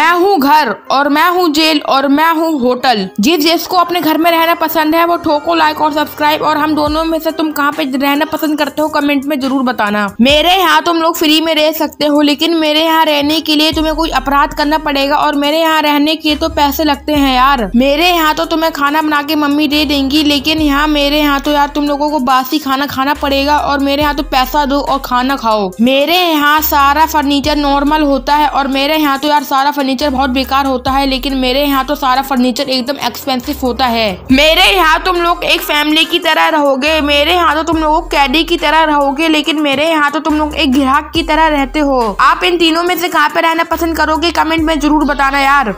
मैं हूँ घर और मैं हूँ जेल और मैं हूँ होटल जिस जिसको अपने घर में रहना पसंद है वो ठोको लाइक और सब्सक्राइब और हम दोनों में से तुम कहाँ पे रहना पसंद करते हो कमेंट में जरूर बताना मेरे यहाँ तुम लोग फ्री में रह सकते हो लेकिन मेरे यहाँ रहने के लिए तुम्हें कोई अपराध करना पड़ेगा और मेरे यहाँ रहने के तो पैसे लगते हैं यार मेरे यहाँ तो तुम्हें खाना बना के मम्मी दे देंगी लेकिन यहाँ मेरे यहाँ तो यार तुम लोगों को बासी खाना खाना पड़ेगा और मेरे यहाँ तो पैसा दो और खाना खाओ मेरे यहाँ सारा फर्नीचर नॉर्मल होता है और मेरे यहाँ तो यार सारा फर्नीचर फर्नीचर बहुत बेकार होता है लेकिन मेरे यहाँ तो सारा फर्नीचर एकदम एक्सपेंसिव होता है मेरे यहाँ तुम लोग एक फैमिली की तरह रहोगे मेरे यहाँ तो तुम लोग कैडी की तरह रहोगे लेकिन मेरे यहाँ तो तुम लोग एक ग्राहक की तरह रहते हो आप इन तीनों में से कहाँ पे रहना पसंद करोगे कमेंट में जरूर बताना यार